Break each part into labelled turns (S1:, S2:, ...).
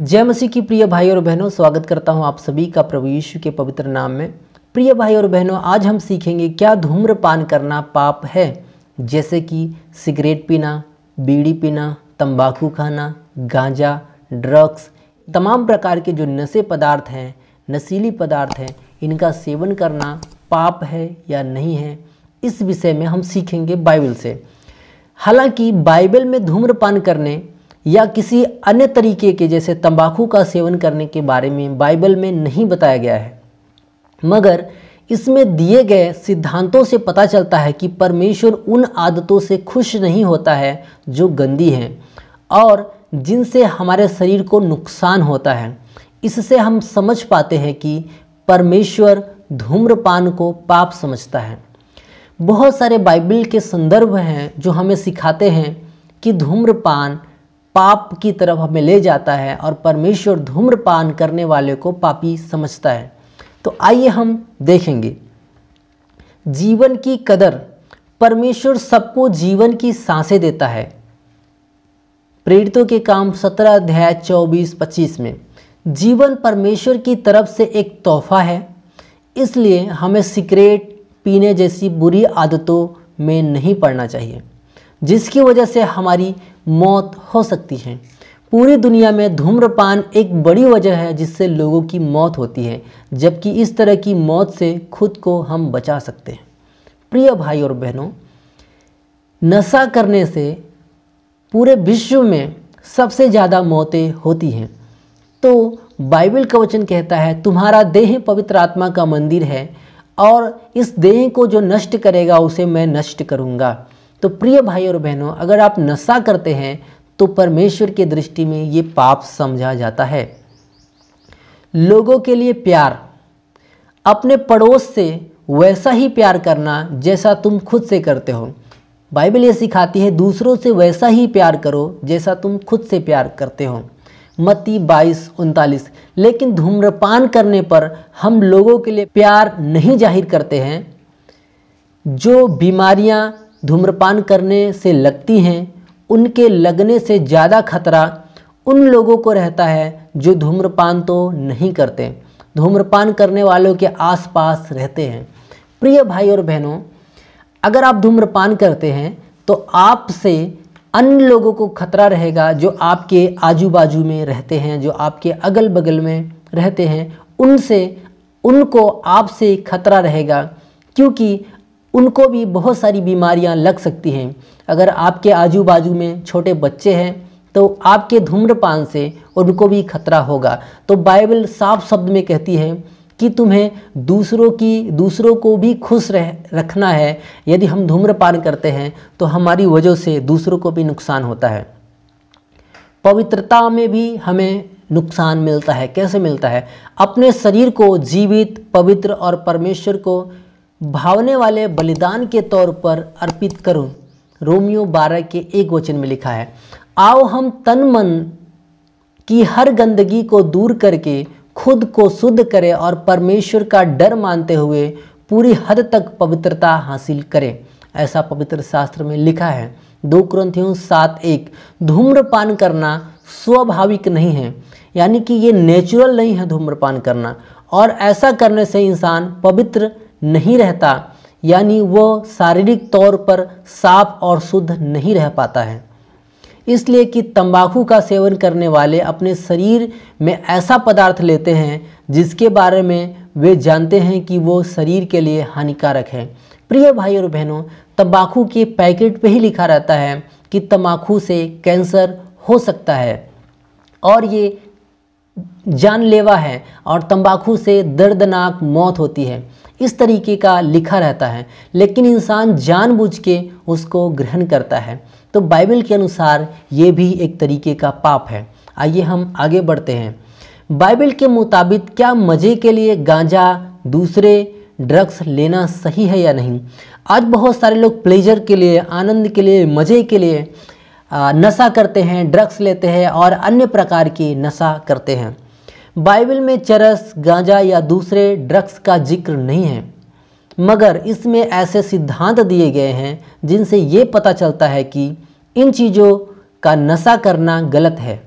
S1: जय मसीह की प्रिय भाई और बहनों स्वागत करता हूं आप सभी का प्रभु यीशु के पवित्र नाम में प्रिय भाई और बहनों आज हम सीखेंगे क्या धूम्रपान करना पाप है जैसे कि सिगरेट पीना बीड़ी पीना तंबाकू खाना गांजा ड्रग्स तमाम प्रकार के जो नशे पदार्थ हैं नशीली पदार्थ हैं इनका सेवन करना पाप है या नहीं है इस विषय में हम सीखेंगे बाइबल से हालांकि बाइबल में धूम्रपान करने या किसी अन्य तरीके के जैसे तंबाकू का सेवन करने के बारे में बाइबल में नहीं बताया गया है मगर इसमें दिए गए सिद्धांतों से पता चलता है कि परमेश्वर उन आदतों से खुश नहीं होता है जो गंदी हैं और जिनसे हमारे शरीर को नुकसान होता है इससे हम समझ पाते हैं कि परमेश्वर धूम्रपान को पाप समझता है बहुत सारे बाइबल के संदर्भ हैं जो हमें सिखाते हैं कि धूम्रपान पाप की तरफ हमें ले जाता है और परमेश्वर धूम्रपान करने वाले को पापी समझता है तो आइए हम देखेंगे जीवन की कदर परमेश्वर सबको जीवन की सांसें देता है प्रेरितों के काम सत्रह अध्याय चौबीस पच्चीस में जीवन परमेश्वर की तरफ से एक तोहफा है इसलिए हमें सिगरेट पीने जैसी बुरी आदतों में नहीं पड़ना चाहिए जिसकी वजह से हमारी मौत हो सकती है पूरी दुनिया में धूम्रपान एक बड़ी वजह है जिससे लोगों की मौत होती है जबकि इस तरह की मौत से खुद को हम बचा सकते हैं प्रिय भाई और बहनों नशा करने से पूरे विश्व में सबसे ज़्यादा मौतें होती हैं तो बाइबल का वचन कहता है तुम्हारा देह पवित्र आत्मा का मंदिर है और इस देह को जो नष्ट करेगा उसे मैं नष्ट करूँगा तो प्रिय भाई और बहनों अगर आप नशा करते हैं तो परमेश्वर की दृष्टि में ये पाप समझा जाता है लोगों के लिए प्यार अपने पड़ोस से वैसा ही प्यार करना जैसा तुम खुद से करते हो बाइबल ये सिखाती है दूसरों से वैसा ही प्यार करो जैसा तुम खुद से प्यार करते हो मती बाईस उनतालीस लेकिन धूम्रपान करने पर हम लोगों के लिए प्यार नहीं जाहिर करते हैं जो बीमारियां धूम्रपान करने से लगती हैं उनके लगने से ज़्यादा खतरा उन लोगों को रहता है जो धूम्रपान तो नहीं करते धूम्रपान करने वालों के आसपास रहते हैं प्रिय भाई और बहनों अगर आप धूम्रपान करते हैं तो आपसे अन्य लोगों को खतरा रहेगा जो आपके आजू बाजू में रहते हैं जो आपके अगल बगल में रहते हैं उनसे उनको आपसे खतरा रहेगा क्योंकि उनको भी बहुत सारी बीमारियां लग सकती हैं अगर आपके आजू बाजू में छोटे बच्चे हैं तो आपके धूम्रपान से उनको भी खतरा होगा तो बाइबल साफ शब्द में कहती है कि तुम्हें दूसरों की दूसरों को भी खुश रह रखना है यदि हम धूम्रपान करते हैं तो हमारी वजह से दूसरों को भी नुकसान होता है पवित्रता में भी हमें नुकसान मिलता है कैसे मिलता है अपने शरीर को जीवित पवित्र और परमेश्वर को भावने वाले बलिदान के तौर पर अर्पित करो रोमियो बारह के एक वचन में लिखा है आओ हम तन मन की हर गंदगी को दूर करके खुद को शुद्ध करें और परमेश्वर का डर मानते हुए पूरी हद तक पवित्रता हासिल करें ऐसा पवित्र शास्त्र में लिखा है दो क्रंथियों सात एक धूम्रपान करना स्वाभाविक नहीं है यानी कि ये नेचुरल नहीं है धूम्रपान करना और ऐसा करने से इंसान पवित्र नहीं रहता यानी वह शारीरिक तौर पर साफ और शुद्ध नहीं रह पाता है इसलिए कि तंबाकू का सेवन करने वाले अपने शरीर में ऐसा पदार्थ लेते हैं जिसके बारे में वे जानते हैं कि वो शरीर के लिए हानिकारक है प्रिय भाई और बहनों तंबाकू के पैकेट पे ही लिखा रहता है कि तंबाकू से कैंसर हो सकता है और ये जानलेवा है और तंबाकू से दर्दनाक मौत होती है इस तरीके का लिखा रहता है लेकिन इंसान जानबूझ के उसको ग्रहण करता है तो बाइबल के अनुसार ये भी एक तरीके का पाप है आइए हम आगे बढ़ते हैं बाइबल के मुताबिक क्या मज़े के लिए गांजा दूसरे ड्रग्स लेना सही है या नहीं आज बहुत सारे लोग प्लेजर के लिए आनंद के लिए मज़े के लिए नशा करते हैं ड्रग्स लेते हैं और अन्य प्रकार की नशा करते हैं बाइबल में चरस गांजा या दूसरे ड्रग्स का जिक्र नहीं है मगर इसमें ऐसे सिद्धांत दिए गए हैं जिनसे ये पता चलता है कि इन चीज़ों का नशा करना गलत है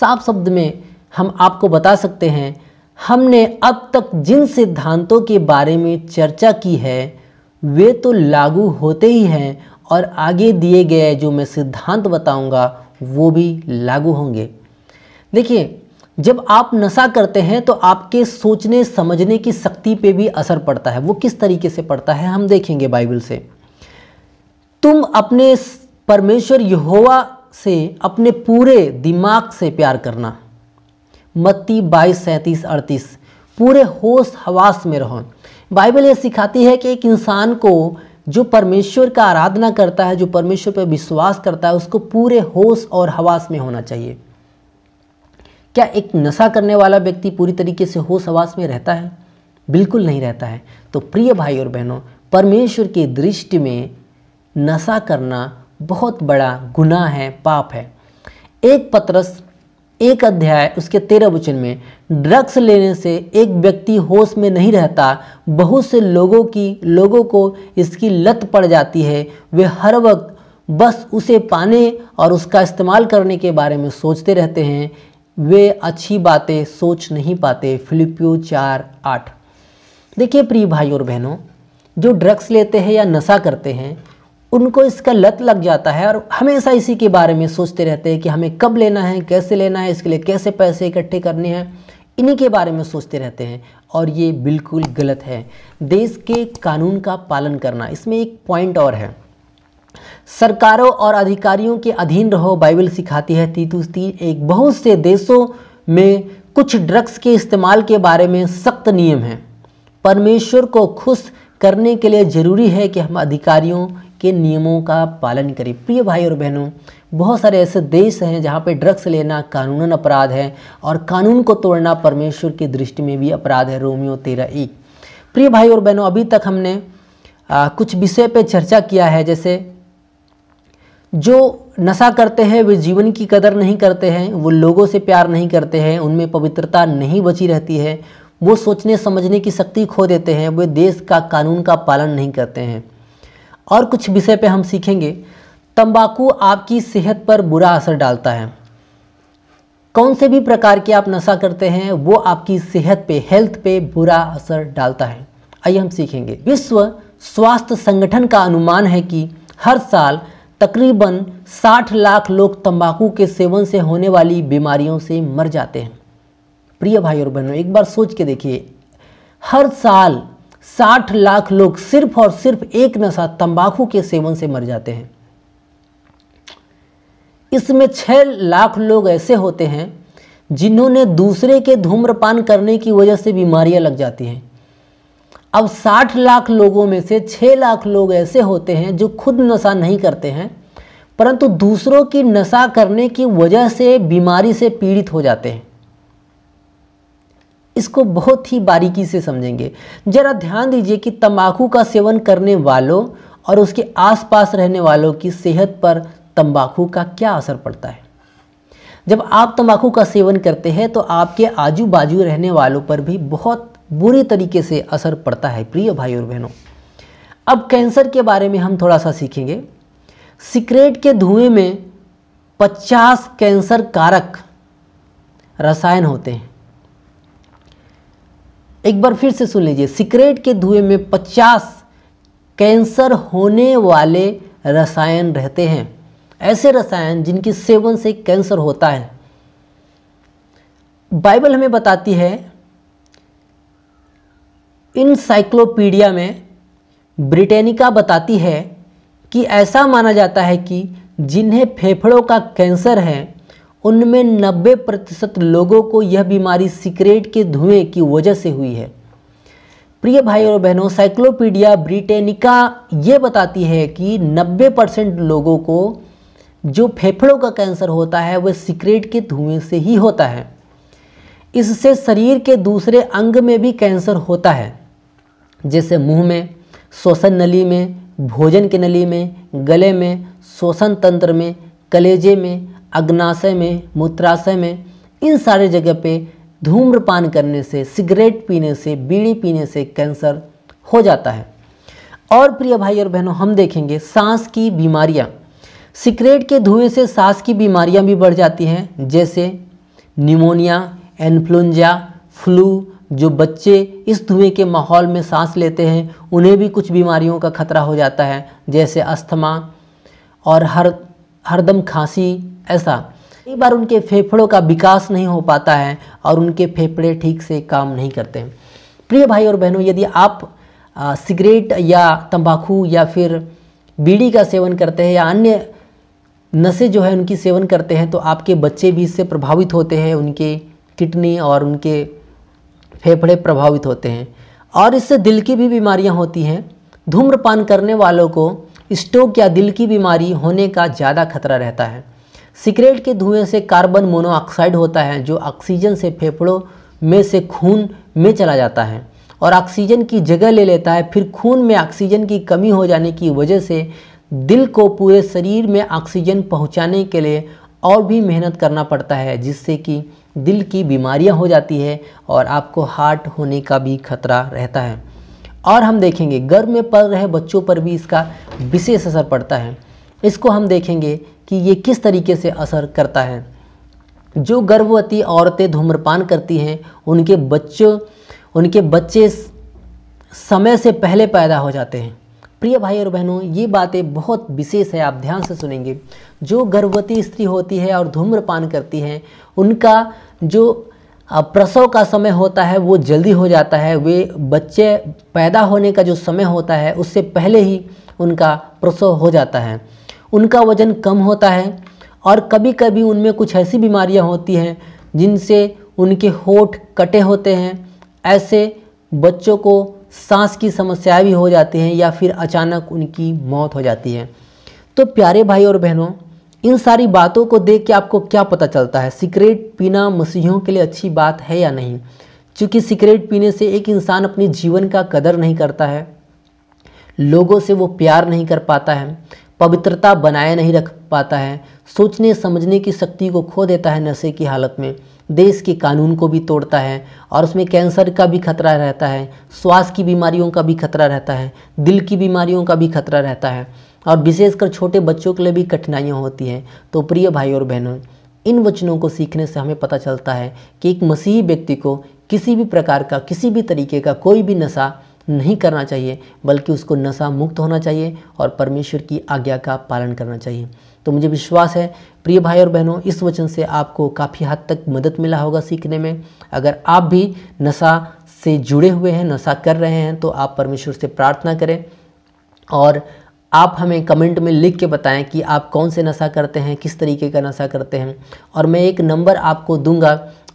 S1: साफ शब्द में हम आपको बता सकते हैं हमने अब तक जिन सिद्धांतों के बारे में चर्चा की है वे तो लागू होते ही हैं और आगे दिए गए जो मैं सिद्धांत बताऊंगा वो भी लागू होंगे देखिए जब आप नशा करते हैं तो आपके सोचने समझने की शक्ति पे भी असर पड़ता है वो किस तरीके से पड़ता है हम देखेंगे बाइबल से तुम अपने परमेश्वर यहोवा से अपने पूरे दिमाग से प्यार करना मत्ती बाईस सैंतीस अड़तीस पूरे होश हवास में रहो बाइबल ये सिखाती है कि एक इंसान को जो परमेश्वर का आराधना करता है जो परमेश्वर पर विश्वास करता है उसको पूरे होश और हवास में होना चाहिए क्या एक नशा करने वाला व्यक्ति पूरी तरीके से होश हवास में रहता है बिल्कुल नहीं रहता है तो प्रिय भाई और बहनों परमेश्वर की दृष्टि में नशा करना बहुत बड़ा गुनाह है पाप है एक पत्रस एक अध्याय उसके तेरह वचन में ड्रग्स लेने से एक व्यक्ति होश में नहीं रहता बहुत से लोगों की लोगों को इसकी लत पड़ जाती है वे हर वक्त बस उसे पाने और उसका इस्तेमाल करने के बारे में सोचते रहते हैं वे अच्छी बातें सोच नहीं पाते फिलिपियो चार आठ देखिए प्रिय भाई और बहनों जो ड्रग्स लेते हैं या नशा करते हैं उनको इसका लत लग जाता है और हमेशा इसी के बारे में सोचते रहते हैं कि हमें कब लेना है कैसे लेना है इसके लिए कैसे पैसे इकट्ठे करने हैं इन्हीं के बारे में सोचते रहते हैं और ये बिल्कुल गलत है देश के कानून का पालन करना इसमें एक पॉइंट और है सरकारों और अधिकारियों के अधीन रहो बाइबल सिखाती है तीतुस तीन एक बहुत से देशों में कुछ ड्रग्स के इस्तेमाल के बारे में सख्त नियम हैं परमेश्वर को खुश करने के लिए ज़रूरी है कि हम अधिकारियों के नियमों का पालन करें प्रिय भाई और बहनों बहुत सारे ऐसे देश हैं जहाँ पे ड्रग्स लेना कानूनन अपराध है और कानून को तोड़ना परमेश्वर की दृष्टि में भी अपराध है रोमियो तेरह एक प्रिय भाई और बहनों अभी तक हमने आ, कुछ विषय पे चर्चा किया है जैसे जो नशा करते हैं वे जीवन की कदर नहीं करते हैं वो लोगों से प्यार नहीं करते हैं उनमें पवित्रता नहीं बची रहती है वो सोचने समझने की शक्ति खो देते हैं वे देश का कानून का पालन नहीं करते हैं और कुछ विषय पे हम सीखेंगे तंबाकू आपकी सेहत पर बुरा असर डालता है कौन से भी प्रकार के आप नशा करते हैं वो आपकी सेहत पे हेल्थ पे बुरा असर डालता है आइए हम सीखेंगे विश्व स्वास्थ्य संगठन का अनुमान है कि हर साल तकरीबन 60 लाख लोग तंबाकू के सेवन से होने वाली बीमारियों से मर जाते हैं प्रिय भाई और बहनों एक बार सोच के देखिए हर साल साठ लाख लोग सिर्फ और सिर्फ एक नशा तंबाकू के सेवन से मर जाते हैं इसमें छह लाख लोग ऐसे होते हैं जिन्होंने दूसरे के धूम्रपान करने की वजह से बीमारियां लग जाती हैं अब 60 लाख लोगों में से 6 लाख लोग ऐसे होते हैं जो खुद नशा नहीं करते हैं परंतु दूसरों की नशा करने की वजह से बीमारी से पीड़ित हो जाते हैं इसको बहुत ही बारीकी से समझेंगे ज़रा ध्यान दीजिए कि तंबाकू का सेवन करने वालों और उसके आसपास रहने वालों की सेहत पर तंबाकू का क्या असर पड़ता है जब आप तंबाकू का सेवन करते हैं तो आपके आजू बाजू रहने वालों पर भी बहुत बुरे तरीके से असर पड़ता है प्रिय भाई और बहनों अब कैंसर के बारे में हम थोड़ा सा सीखेंगे सिगरेट के धुएं में 50 कैंसर कारक रसायन होते हैं एक बार फिर से सुन लीजिए सिगरेट के धुएं में 50 कैंसर होने वाले रसायन रहते हैं ऐसे रसायन जिनके सेवन से कैंसर होता है बाइबल हमें बताती है इनसाइक्लोपीडिया में ब्रिटेनिका बताती है कि ऐसा माना जाता है कि जिन्हें फेफड़ों का कैंसर है उनमें 90 प्रतिशत लोगों को यह बीमारी सिगरेट के धुएं की वजह से हुई है प्रिय भाई और बहनों साइक्लोपीडिया ब्रिटेनिका ये बताती है कि 90 परसेंट लोगों को जो फेफड़ों का कैंसर होता है वह सिगरेट के धुएं से ही होता है इससे शरीर के दूसरे अंग में भी कैंसर होता है जैसे मुंह में श्वसन नली में भोजन के नली में गले में श्वसन तंत्र में कलेजे में अग्नाशय में मूत्राशय में इन सारे जगह पे धूम्रपान करने से सिगरेट पीने से बीड़ी पीने से कैंसर हो जाता है और प्रिय भाई और बहनों हम देखेंगे सांस की बीमारियां सिगरेट के धुएं से सांस की बीमारियां भी बढ़ जाती हैं जैसे निमोनिया इन्फ्लुंजा फ्लू जो बच्चे इस धुएं के माहौल में सांस लेते हैं उन्हें भी कुछ बीमारियों का खतरा हो जाता है जैसे अस्थमा और हर हरदम खांसी ऐसा कई बार उनके फेफड़ों का विकास नहीं हो पाता है और उनके फेफड़े ठीक से काम नहीं करते हैं प्रिय भाई और बहनों यदि आप सिगरेट या तंबाकू या फिर बीड़ी का सेवन करते हैं या अन्य नशे जो है उनकी सेवन करते हैं तो आपके बच्चे भी इससे प्रभावित होते हैं उनके किडनी और उनके फेफड़े प्रभावित होते हैं और इससे दिल की भी बीमारियां होती हैं धूम्रपान करने वालों को स्ट्रोक या दिल की बीमारी होने का ज़्यादा खतरा रहता है सिगरेट के धुएं से कार्बन मोनोऑक्साइड होता है जो ऑक्सीजन से फेफड़ों में से खून में चला जाता है और ऑक्सीजन की जगह ले लेता है फिर खून में ऑक्सीजन की कमी हो जाने की वजह से दिल को पूरे शरीर में ऑक्सीजन पहुंचाने के लिए और भी मेहनत करना पड़ता है जिससे कि दिल की बीमारियां हो जाती है और आपको हार्ट होने का भी खतरा रहता है और हम देखेंगे गर्भ में पल रहे बच्चों पर भी इसका विशेष असर पड़ता है इसको हम देखेंगे कि ये किस तरीके से असर करता है जो गर्भवती औरतें धूम्रपान करती हैं उनके बच्चों उनके बच्चे समय से पहले पैदा हो जाते हैं प्रिय भाई और बहनों ये बातें बहुत विशेष है आप ध्यान से सुनेंगे जो गर्भवती स्त्री होती है और धूम्रपान करती हैं उनका जो प्रसव का समय होता है वो जल्दी हो जाता है वे बच्चे पैदा होने का जो समय होता है उससे पहले ही उनका प्रसव हो जाता है उनका वज़न कम होता है और कभी कभी उनमें कुछ ऐसी बीमारियां होती हैं जिनसे उनके होठ कटे होते हैं ऐसे बच्चों को सांस की समस्याएं भी हो जाती हैं या फिर अचानक उनकी मौत हो जाती है तो प्यारे भाई और बहनों इन सारी बातों को देख के आपको क्या पता चलता है सिगरेट पीना मसीहों के लिए अच्छी बात है या नहीं चूँकि सिगरेट पीने से एक इंसान अपने जीवन का कदर नहीं करता है लोगों से वो प्यार नहीं कर पाता है पवित्रता बनाए नहीं रख पाता है सोचने समझने की शक्ति को खो देता है नशे की हालत में देश के कानून को भी तोड़ता है और उसमें कैंसर का भी खतरा रहता है श्वास की बीमारियों का भी खतरा रहता है दिल की बीमारियों का भी खतरा रहता है और विशेषकर छोटे बच्चों के लिए भी कठिनाइयाँ होती हैं तो प्रिय भाई और बहनों इन वचनों को सीखने से हमें पता चलता है कि एक मसीही व्यक्ति को किसी भी प्रकार का किसी भी तरीके का कोई भी नशा नहीं करना चाहिए बल्कि उसको नशा मुक्त होना चाहिए और परमेश्वर की आज्ञा का पालन करना चाहिए तो मुझे विश्वास है प्रिय भाई और बहनों इस वचन से आपको काफ़ी हद तक मदद मिला होगा सीखने में अगर आप भी नशा से जुड़े हुए हैं नशा कर रहे हैं तो आप परमेश्वर से प्रार्थना करें और आप हमें कमेंट में लिख के बताएं कि आप कौन से नशा करते हैं किस तरीके का नशा करते हैं और मैं एक नंबर आपको दूंगा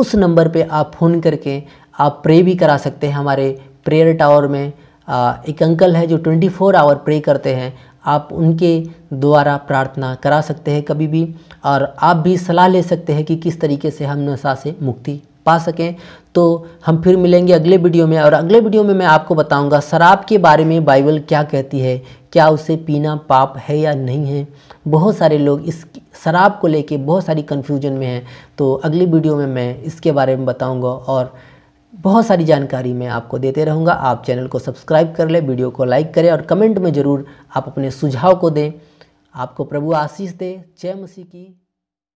S1: उस नंबर पे आप फ़ोन करके आप प्रे भी करा सकते हैं हमारे प्रेयर टावर में आ, एक अंकल है जो 24 आवर प्रे करते हैं आप उनके द्वारा प्रार्थना करा सकते हैं कभी भी और आप भी सलाह ले सकते हैं कि किस तरीके से हम नशा से मुक्ति पा सकें तो हम फिर मिलेंगे अगले वीडियो में और अगले वीडियो में मैं आपको बताऊंगा शराब के बारे में बाइबल क्या कहती है क्या उसे पीना पाप है या नहीं है बहुत सारे लोग इस शराब को लेके बहुत सारी कन्फ्यूजन में हैं तो अगली वीडियो में मैं इसके बारे में बताऊँगा और बहुत सारी जानकारी मैं आपको देते रहूँगा आप चैनल को सब्सक्राइब कर लें वीडियो को लाइक करें और कमेंट में ज़रूर आप अपने सुझाव को दें आपको प्रभु आशीष दे जय मसीह की